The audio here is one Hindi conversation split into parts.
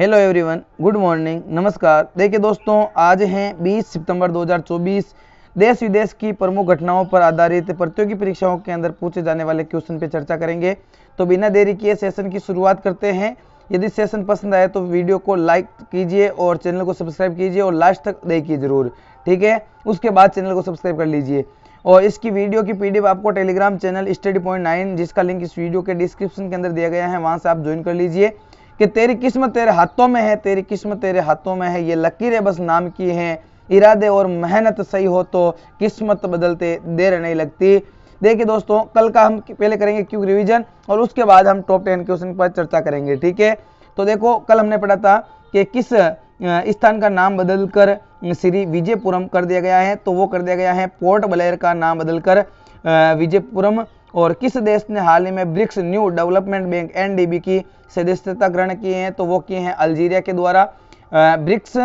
हेलो एवरीवन गुड मॉर्निंग नमस्कार देखिए दोस्तों आज हैं 20 सितंबर 2024 देश विदेश की प्रमुख घटनाओं पर आधारित प्रतियोगी परीक्षाओं के अंदर पूछे जाने वाले क्वेश्चन पर चर्चा करेंगे तो बिना देरी किए सेशन की शुरुआत करते हैं यदि सेशन पसंद आए तो वीडियो को लाइक कीजिए और चैनल को सब्सक्राइब कीजिए और लास्ट तक देखिए जरूर ठीक है उसके बाद चैनल को सब्सक्राइब कर लीजिए और इसकी वीडियो की पीडीएफ आपको Telegram channel study point nine जिसका लिंक इस वीडियो के डिस्क्रिप्शन के अंदर दिया गया है वहाँ से आप ज्वाइन कर लीजिए कि तेरी किस्मत तेरे हाथों में है तेरी किस्मत तेरे हाथों में है ये लकीरें बस नाम की हैं इरादे और मेहनत सही हो तो किस्मत बदलते देर नहीं लगती देखिए दोस्तों कल का हम पहले करेंगे क्यूक रिवीजन और उसके बाद हम टॉप टेन क्वेश्चन पर चर्चा करेंगे ठीक है तो देखो कल हमने पढ़ा था कि किस स्थान का नाम बदलकर श्री विजयपुरम कर दिया गया है तो वो कर दिया गया है पोर्ट ब्लेयर का नाम बदलकर विजयपुरम और किस देश ने हाल ही में BRICS new development bank NDB की सदस्यता ग्रहण किए हैं तो वो किए हैं अल्जीरिया के द्वारा ब्रिक्स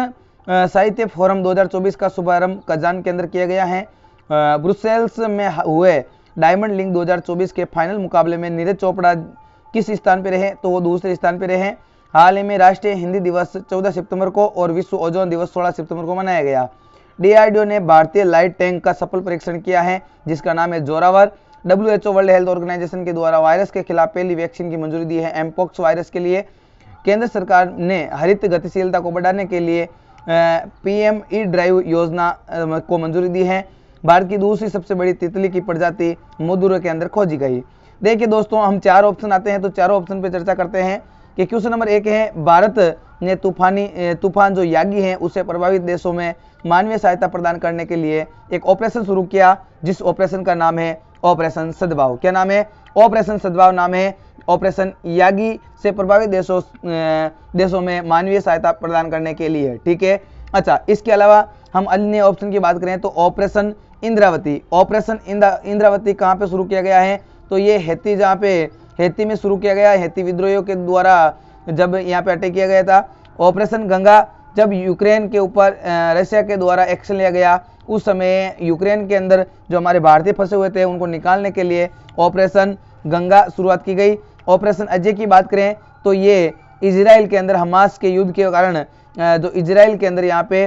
साहित्य फोरम 2024 का शुभारंभ कजान के अंदर किया गया है ब्रुसेल्स में हुए डायमंड लिंक 2024 के फाइनल मुकाबले में नीरज चोपड़ा किस स्थान पर रहे तो वो दूसरे स्थान पर रहे हाल ही में राष्ट्रीय हिंदी दिवस 14 सितंबर को और विश्व ओजोन दिवस 16 सितंबर को मनाया गया डीआरडीओ ने भारतीय लाइट टैंक का सफल परीक्षण किया है जिसका नाम है Zorawar W world health organisation के द्वारा वायरस के खिलाफ पहली वैक्सीन की मंजूरी दी है एमपोक्स वायरस के लिए केंद्र सरकार ने हरित गतिशीलता को बढ़ाने के लिए पीएम ई ड्राइव योजना को मंजूरी दी है भारत की दूसरी सबसे बड़ी तितली की प्रजाति मधुर के अंदर खोजी गई देखिए दोस्तों हम चार ऑप्शन आते हैं तो चारों ऑप्शन पर चर्चा करते हैं कि क्वेश्चन नंबर एक है भारत ने तूफानी तूफान जो यागी हैं उसे प्रभावित देशों में मानवीय सहायता प्रदान करने के लिए एक ऑपरेशन शुरू किया जिस ऑपरेशन का नाम है ऑपरेशन सद्भाव क्या नाम है ऑपरेशन सद्भाव नाम है ऑपरेशन यागी से प्रभावित देशों देशों में मानवीय सहायता प्रदान करने के लिए ठीक है अच्छा इसके अलावा हम अन्य ऑप्शन की बात करें तो ऑपरेशन इंद्रावती ऑपरेशन इंद्रावती कहाँ पे शुरू किया गया है तो ये हेती जहाँ पे हेती में शुरू किया गया हेती विद्रोहियों के द्वारा जब यहाँ पे अटैक किया गया था ऑपरेशन गंगा जब यूक्रेन के ऊपर रशिया के द्वारा एक्शन लिया गया उस समय यूक्रेन के अंदर जो हमारे भारतीय फंसे हुए थे उनको निकालने के लिए ऑपरेशन गंगा शुरुआत की गई ऑपरेशन अजय की बात करें तो ये इसराइल के अंदर हमास के युद्ध के कारण जो इसराइल के अंदर यहाँ पे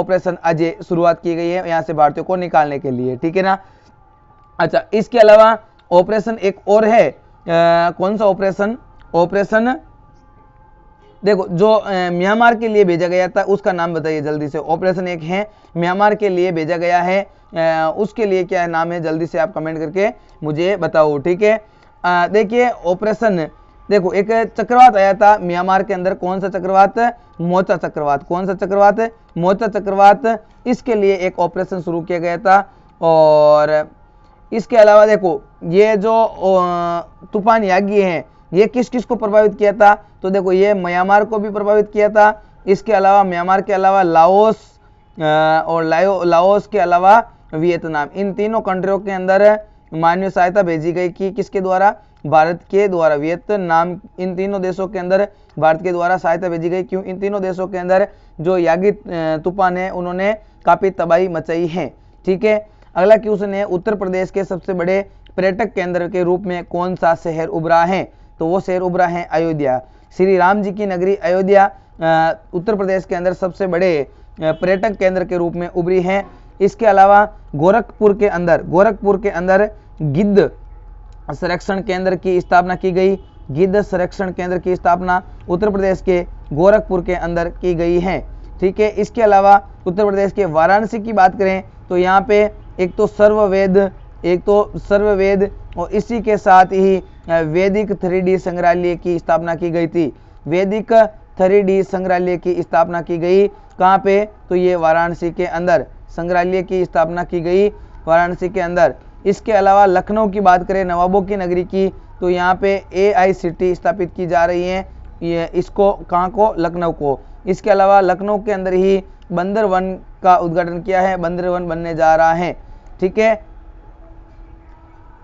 ऑपरेशन अजय शुरुआत की गई है यहाँ से भारतीयों को निकालने के लिए ठीक है ना अच्छा इसके अलावा ऑपरेशन एक और है आ, कौन सा ऑपरेशन ऑपरेशन देखो जो म्यांमार के लिए भेजा गया था उसका नाम बताइए जल्दी से ऑपरेशन एक है म्यांमार के लिए भेजा गया है उसके लिए क्या नाम है जल्दी से आप कमेंट करके मुझे बताओ ठीक है देखिए ऑपरेशन देखो एक चक्रवात आया था म्यांमार के अंदर कौन सा चक्रवात मोचा चक्रवात कौन सा चक्रवात मोचा चक्रवात इसके लिए एक ऑपरेशन शुरू किया गया था और इसके अलावा देखो ये जो तूफान यागी हैं ये किस किस को प्रभावित किया था तो देखो ये म्यांमार को भी प्रभावित किया था इसके अलावा म्यांमार के अलावा लाओस और लाओस के अलावा वियतनाम इन तीनों कंट्रियों के अंदर मानवीय सहायता भेजी गई कि किसके द्वारा भारत के द्वारा वियतनाम इन तीनों देशों के अंदर भारत के द्वारा सहायता भेजी गई क्यों इन तीनों देशों के अंदर जो यागी तूफान है उन्होंने काफ़ी तबाही मचाई है ठीक है अगला क्वेश्चन है उत्तर प्रदेश के सबसे बड़े पर्यटक केंद्र के रूप में कौन सा शहर उभरा है तो वो शहर उभरा है अयोध्या श्री राम जी की नगरी अयोध्या उत्तर प्रदेश के अंदर सबसे बड़े पर्यटक केंद्र के रूप में उभरी है इसके अलावा गोरखपुर के अंदर गोरखपुर के अंदर गिद्ध संरक्षण केंद्र की स्थापना की गई गिद्ध संरक्षण केंद्र की स्थापना उत्तर प्रदेश के गोरखपुर के अंदर की गई है ठीक है इसके अलावा उत्तर प्रदेश के वाराणसी की बात करें तो यहाँ पे एक तो सर्ववेद एक तो सर्ववेद और इसी के साथ ही वैदिक थ्री संग्रहालय की स्थापना की गई थी वैदिक थ्री संग्रहालय की स्थापना की गई कहाँ पे तो ये वाराणसी के अंदर संग्रहालय की स्थापना की गई वाराणसी के अंदर इसके अलावा लखनऊ की बात करें नवाबों की नगरी की तो यहाँ पे ए स्थापित की जा रही है ये इसको कहाँ को लखनऊ को इसके अलावा लखनऊ के अंदर ही बंदर वन का उद्घाटन किया है बंदर वन बनने जा रहा है ठीक है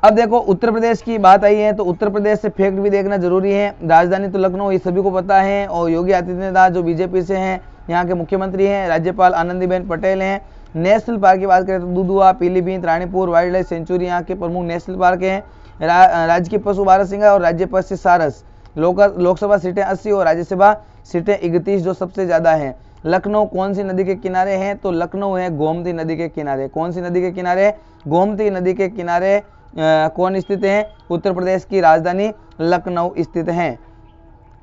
अब देखो उत्तर प्रदेश की बात आई है तो उत्तर प्रदेश से फैक्ट भी देखना जरूरी है राजधानी तो लखनऊ ये सभी को पता है और योगी आदित्यनाथ जो बीजेपी से हैं यहाँ के मुख्यमंत्री हैं राज्यपाल आनंदीबेन पटेल हैं नेशनल पार्क की बात करें तो Dudhwa Pilibhit Ranipur wildlife sanctuary यहाँ के प्रमुख नेशनल पार्क हैं रा, राजकीय पशु सिंह और राज्य पशु सारस लोकसभा सीटें अस्सी और राज्यसभा सीटें इकतीस जो सबसे ज़्यादा हैं लखनऊ कौन सी नदी के किनारे हैं तो लखनऊ है गोमती नदी के किनारे कौन सी नदी के किनारे गोमती नदी के किनारे कौन स्थित है उत्तर प्रदेश की राजधानी लखनऊ स्थित है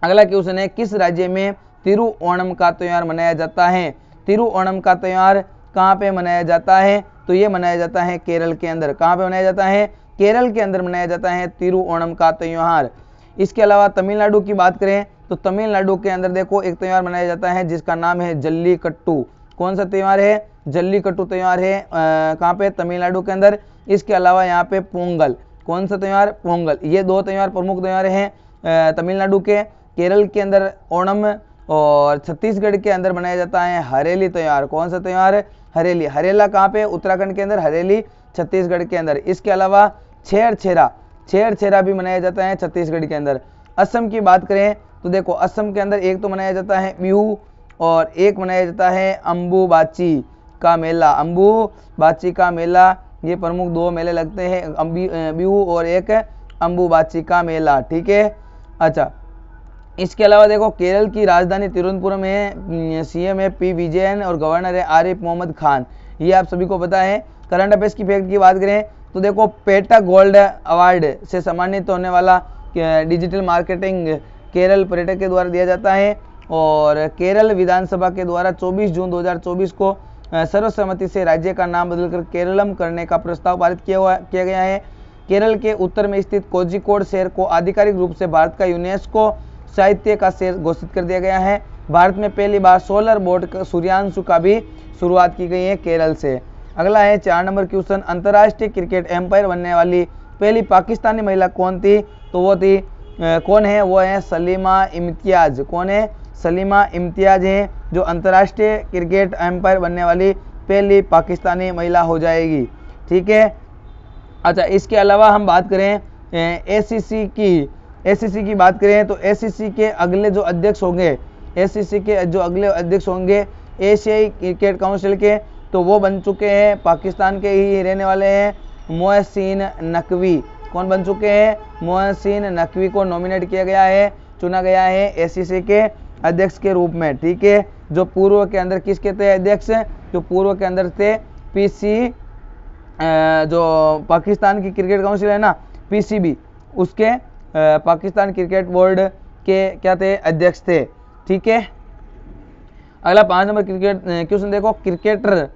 अगला क्वेश्चन है किस राज्य में तिरु ओणम का त्यौहार मनाया जाता है तिरु ओणम का त्यौहार कहाँ पे मनाया जाता है तो ये मनाया जाता है केरल के अंदर कहाँ पे मनाया जाता है केरल के अंदर मनाया जाता है तिरु ओणम का त्यौहार इसके अलावा तमिलनाडु की बात करें तो तमिलनाडु के अंदर देखो एक त्यौहार मनाया जाता है जिसका नाम है जल्ली कट्टू कौन सा त्यौहार है जल्लीकट्टू कट्टू त्यौहार है कहाँ पे तमिलनाडु के अंदर इसके अलावा यहाँ पे पोंगल कौन सा त्यौहार पोंगल ये दो त्यौहार प्रमुख त्यौहार हैं तमिलनाडु के केरल के अंदर ओणम और छत्तीसगढ़ के अंदर मनाया जाता है हरेली त्यौहार कौन सा त्यौहार हरेली हरेला कहाँ पे उत्तराखंड के अंदर हरेली छत्तीसगढ़ के अंदर इसके अलावा छेर छेरा छेर छेरा भी मनाया जाता है छत्तीसगढ़ के अंदर असम की बात करें तो देखो असम के अंदर एक तो मनाया जाता है बिहू और एक मनाया जाता है अम्बुबाची का मेला अम्बुबाची का मेला ये प्रमुख दो मेले लगते हैं बिहू और एक अम्बुबाची का मेला ठीक है अच्छा इसके अलावा देखो केरल की राजधानी तिरुवनंतपुरम में सीएम है पी विजयन और गवर्नर है आरिफ मोहम्मद खान ये आप सभी को पता है करंट अफेयर्स की फैक्ट की बात करें तो देखो पेटा गोल्ड अवार्ड से सम्मानित होने वाला डिजिटल मार्केटिंग केरल पर्यटक के द्वारा दिया जाता है और केरल विधानसभा के द्वारा 24 जून 2024 को सर्वसम्मति से राज्य का नाम बदलकर केरलम करने का प्रस्ताव पारित किया हुआ किया गया है केरल के उत्तर में स्थित कोजिकोड शहर को आधिकारिक रूप से भारत का यूनेस्को साहित्य का शहर घोषित कर दिया गया है भारत में पहली बार सोलर बोर्ड का सूर्यांशु का भी शुरुआत की गई है केरल से अगला है चार नंबर क्वेश्चन अंतर्राष्ट्रीय क्रिकेट एम्पायर बनने वाली पहली पाकिस्तानी महिला कौन थी तो वो थी कौन है वो है सलीमा इम्तियाज कौन है सलीमा इम्तियाज है जो अंतर्राष्ट्रीय क्रिकेट एम्पायर बनने वाली पहली पाकिस्तानी महिला हो जाएगी ठीक है अच्छा इसके अलावा हम बात करें एसीसी की एसीसी की बात करें तो एसीसी के अगले जो अध्यक्ष होंगे एसीसी के जो अगले अध्यक्ष होंगे एशियाई क्रिकेट काउंसिल के तो वो बन चुके हैं पाकिस्तान के ही रहने वाले हैं मोहसिन नकवी कौन बन चुके हैं मोहसिन नकवी को नॉमिनेट किया गया है चुना गया है एसीसी के अध्यक्ष के रूप में ठीक है जो पूर्व के अंदर किसके थे अध्यक्ष जो पूर्व के अंदर थे पीसी जो पाकिस्तान की क्रिकेट काउंसिल है ना पीसीबी उसके पाकिस्तान क्रिकेट बोर्ड के क्या थे अध्यक्ष थे ठीक है अगला पांच नंबर क्रिकेट क्वेश्चन देखो क्रिकेटर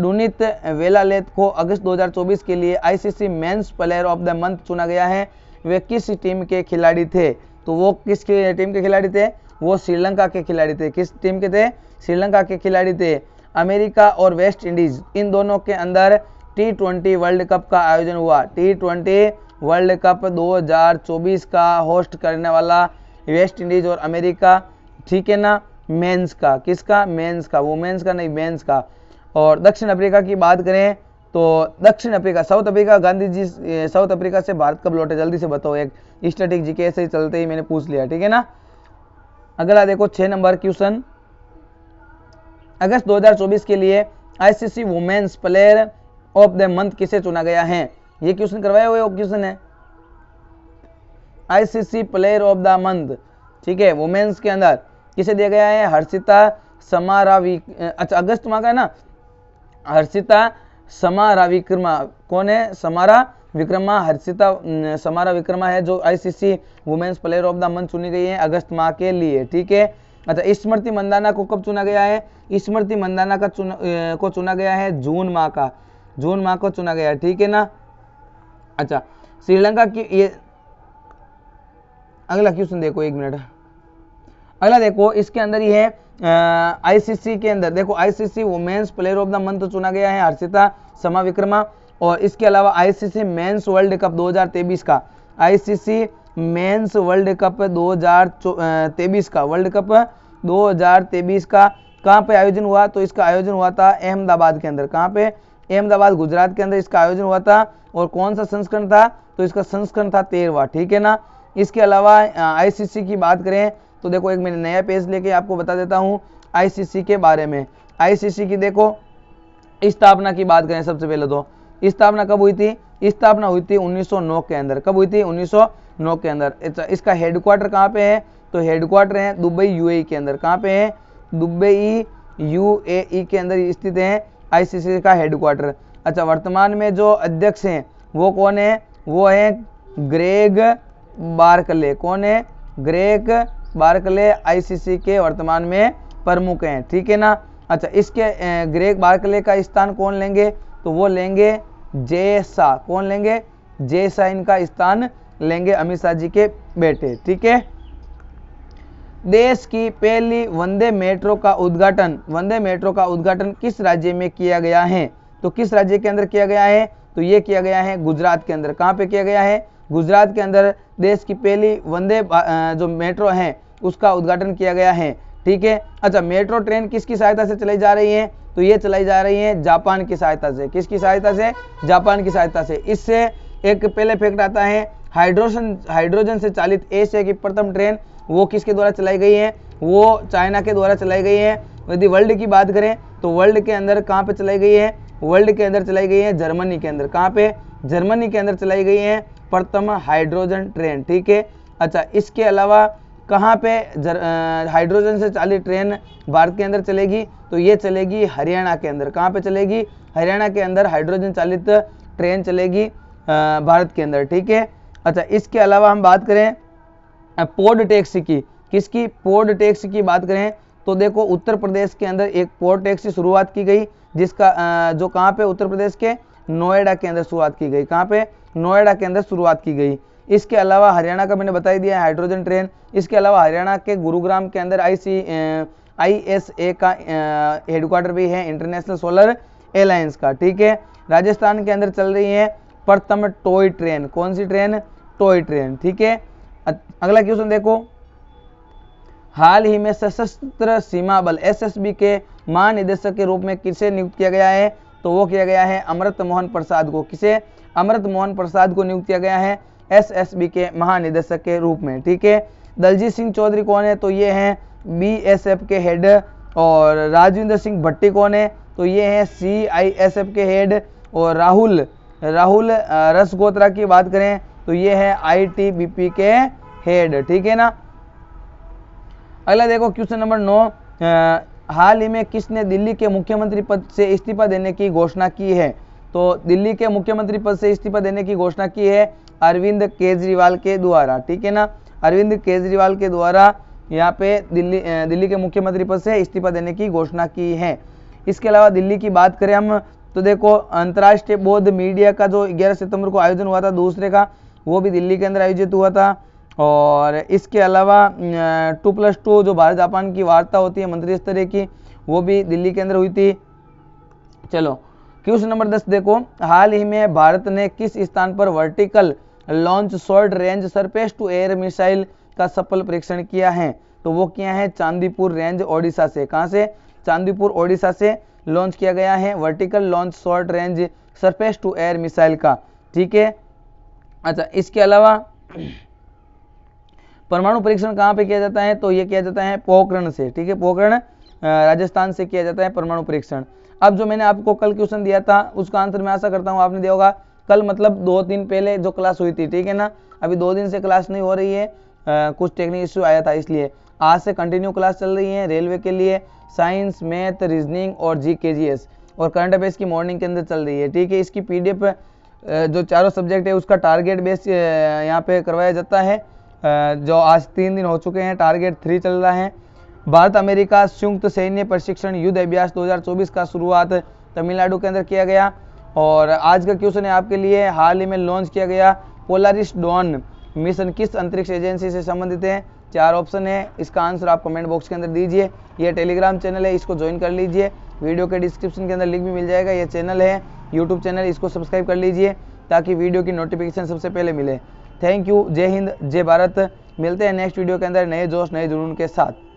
डुनित वेलालेथ को अगस्त 2024 के लिए ICC men's player of the month चुना गया है वे किस टीम के खिलाड़ी थे तो वो किस टीम के खिलाड़ी थे वो श्रीलंका के खिलाड़ी थे किस टीम के थे श्रीलंका के खिलाड़ी थे अमेरिका और वेस्ट इंडीज इन दोनों के अंदर टी ट्वेंटी वर्ल्ड कप का आयोजन हुआ टी ट्वेंटी वर्ल्ड कप 2024 का होस्ट करने वाला वेस्ट इंडीज और अमेरिका ठीक है ना मेंस का किसका मेंस का वुमेन्स का नहीं मेंस का और दक्षिण अफ्रीका की बात करें तो दक्षिण Africa South Africa Gandhi ji South Africa से भारत कब लौटे जल्दी से बताओ एक स्टैटिक जीके ऐसे ही चलते ही मैंने पूछ लिया ठीक है ना अगला देखो छह नंबर क्वेश्चन अगस्त 2024 के लिए ICC women's player of the month किसे चुना गया है ये क्वेश्चन करवाया हुए क्वेश्चन है ICC player of the month ठीक है वुमेन्स के अंदर किसे दिया गया है हर्षिता समारावी अच्छा अगस्त माह का है ना हर्षिता समाराविक्रमा कौन है समारा विक्रमा हर्षिता समारा विक्रमा है जो ICC women's player of the month चुनी गई है अगस्त माह के लिए ठीक है अच्छा स्मृति मंदाना को कब चुना गया है स्मृति मंदाना का चुना को चुना गया है जून माह का जून माह को चुना गया है ठीक है ना अच्छा श्रीलंका की ये अगला क्वेश्चन देखो एक मिनट अगला देखो इसके अंदर ये है आईसीसी के अंदर देखो ICC women's player of the month चुना गया है हर्षिता समा विक्रमा और इसके अलावा आईसीसी मेंस वर्ल्ड कप 2023 का आईसीसी मेंस वर्ल्ड कप 2023 का वर्ल्ड कप 2023 का कहाँ पे आयोजन हुआ तो इसका आयोजन हुआ था अहमदाबाद के अंदर कहाँ पे अहमदाबाद गुजरात के अंदर इसका आयोजन हुआ था और कौन सा संस्करण था तो इसका संस्करण था तेरवा ठीक है ना इसके अलावा आईसीसी की बात करें तो देखो एक मैंने नया पेज लेके आपको बता देता हूँ आईसीसी के बारे में आईसीसी की देखो स्थापना की बात करें सबसे पहले तो स्थापना कब हुई थी स्थापना हुई थी 1909 के अंदर कब हुई थी 1909 के अंदर अच्छा, इसका हेडक्वार्टर कहाँ पे है तो हेडक्वार्टर है दुबई यूएई e के अंदर कहाँ पे है दुबई यूएई e के अंदर स्थित है आईसीसी का हेडक्वार्टर अच्छा वर्तमान में जो अध्यक्ष हैं वो कौन है वो है ग्रेग बार्कले कौन है ग्रेग बार्कले आई के वर्तमान में प्रमुख हैं ठीक है ना अच्छा इसके ग्रेग बार्कले का स्थान कौन लेंगे तो वो लेंगे शाह कौन लेंगे शाह इनका स्थान लेंगे अमित शाह जी के बेटे ठीक है देश की पहली वंदे मेट्रो का उद्घाटन वंदे मेट्रो का उद्घाटन किस राज्य में किया गया है तो किस राज्य के अंदर किया गया है तो ये किया गया है गुजरात के अंदर कहाँ पे किया गया है गुजरात के अंदर देश की पहली वंदे जो मेट्रो है उसका उद्घाटन किया गया है ठीक है अच्छा मेट्रो ट्रेन किसकी सहायता से चलाई जा रही है तो ये चलाई जा रही है जापान की सहायता से किसकी सहायता से जापान की सहायता से इससे एक पहले फैक्ट आता है हाइड्रोजन हाइड्रोजन से चालित एशिया की प्रथम ट्रेन वो किसके द्वारा चलाई गई है वो चाइना के द्वारा चलाई गई है यदि वर्ल्ड की बात करें तो वर्ल्ड के अंदर कहाँ पे चलाई गई है वर्ल्ड के अंदर चलाई गई है जर्मनी के अंदर कहाँ पे जर्मनी के अंदर चलाई गई है प्रथम हाइड्रोजन ट्रेन ठीक है अच्छा इसके अलावा कहाँ पे हाइड्रोजन से चालित ट्रेन भारत के अंदर चलेगी तो ये चलेगी हरियाणा के अंदर कहाँ पे चलेगी हरियाणा के अंदर हाइड्रोजन चालित ट्रेन चलेगी भारत के अंदर ठीक है अच्छा इसके अलावा हम बात करें पोर्ट टैक्स की किसकी पोर्ट टैक्स की बात करें तो देखो उत्तर प्रदेश के अंदर एक पोर्ट टैक्स की शुरुआत की गई जिसका जो कहाँ पे उत्तर प्रदेश के नोएडा के अंदर शुरुआत की गई कहाँ पे नोएडा के अंदर शुरुआत की गई इसके अलावा हरियाणा का मैंने बताई दिया हाइड्रोजन ट्रेन इसके अलावा हरियाणा के गुरुग्राम के अंदर आई आईएसए का हेडक्वार्टर भी है इंटरनेशनल सोलर एलायंस का ठीक है राजस्थान के अंदर चल रही है प्रथम टॉय ट्रेन कौन सी ट्रेन टॉय ट्रेन ठीक है अगला क्वेश्चन देखो हाल ही में सशस्त्र सीमा बल एसएसबी के महानिदेशक के रूप में किसे नियुक्त किया गया है तो वो किया गया है अमृत मोहन प्रसाद को किसे अमृत मोहन प्रसाद को नियुक्त किया गया है एसएसबी के महानिदेशक के रूप में ठीक है दलजीत सिंह चौधरी कौन है तो ये हैं बीएसएफ के हेड और राजविंदर सिंह भट्टी कौन है तो ये हैं सीआईएसएफ के हेड और राहुल राहुल रसगोत्रा की बात करें तो ये है आईटीबीपी के हेड ठीक है ना अगला देखो क्वेश्चन नंबर नौ हाल ही में किसने दिल्ली के मुख्यमंत्री पद से इस्तीफा देने की घोषणा की है तो दिल्ली के मुख्यमंत्री पद से इस्तीफा देने की घोषणा की है अरविंद केजरीवाल के द्वारा ठीक है ना अरविंद केजरीवाल के द्वारा यहाँ पे दिल्ली दिल्ली के मुख्यमंत्री पद से इस्तीफा देने की घोषणा की है इसके अलावा दिल्ली की बात करें हम तो देखो अंतर्राष्ट्रीय बौद्ध मीडिया का जो 11 सितंबर को आयोजन हुआ था दूसरे का वो भी दिल्ली के अंदर आयोजित हुआ था और इसके अलावा टू प्लस टू जो भारत जापान की वार्ता होती है मंत्री स्तरीय की वो भी दिल्ली के अंदर हुई थी चलो क्वेश्चन नंबर दस देखो हाल ही में भारत ने किस स्थान पर vertical launch short range surface to air missile का सफल परीक्षण किया है तो वो किया है चांदीपुर रेंज ओडिशा से कहाँ से चांदीपुर ओडिशा से लॉन्च किया गया है vertical launch short range surface to air missile का ठीक है अच्छा इसके अलावा परमाणु परीक्षण कहाँ पे किया जाता है तो ये किया जाता है पोखरण से ठीक है पोखरण राजस्थान से किया जाता है परमाणु परीक्षण अब जो मैंने आपको कल क्वेश्चन दिया था उसका आंसर मैं आशा करता हूँ आपने दिया होगा कल मतलब दो दिन पहले जो क्लास हुई थी ठीक है ना अभी दो दिन से क्लास नहीं हो रही है आ, कुछ टेक्निक इश्यू आया था इसलिए आज से कंटिन्यू क्लास चल रही है रेलवे के लिए साइंस मैथ रीजनिंग और जी के जी एस और करंट अफेयर्स की मॉर्निंग के अंदर चल रही है ठीक है इसकी पी डी एफ जो चारों सब्जेक्ट है उसका टारगेट बेस यहाँ पे करवाया जाता है जो आज तीन दिन हो चुके हैं टारगेट थ्री चल रहा है भारत अमेरिका संयुक्त सैन्य प्रशिक्षण युद्ध अभ्यास 2024 का शुरुआत तमिलनाडु के अंदर किया गया और आज का क्वेश्चन है आपके लिए हाल ही में लॉन्च किया गया पोलारिस डॉन मिशन किस अंतरिक्ष एजेंसी से संबंधित है चार ऑप्शन है इसका आंसर आप कमेंट बॉक्स के अंदर दीजिए यह टेलीग्राम चैनल है इसको ज्वाइन कर लीजिए वीडियो के डिस्क्रिप्शन के अंदर लिंक भी मिल जाएगा यह चैनल है यूट्यूब चैनल इसको सब्सक्राइब कर लीजिए ताकि वीडियो की नोटिफिकेशन सबसे पहले मिले थैंक यू जय हिंद जय भारत मिलते हैं नेक्स्ट वीडियो के अंदर नए जोश नए जुनून के साथ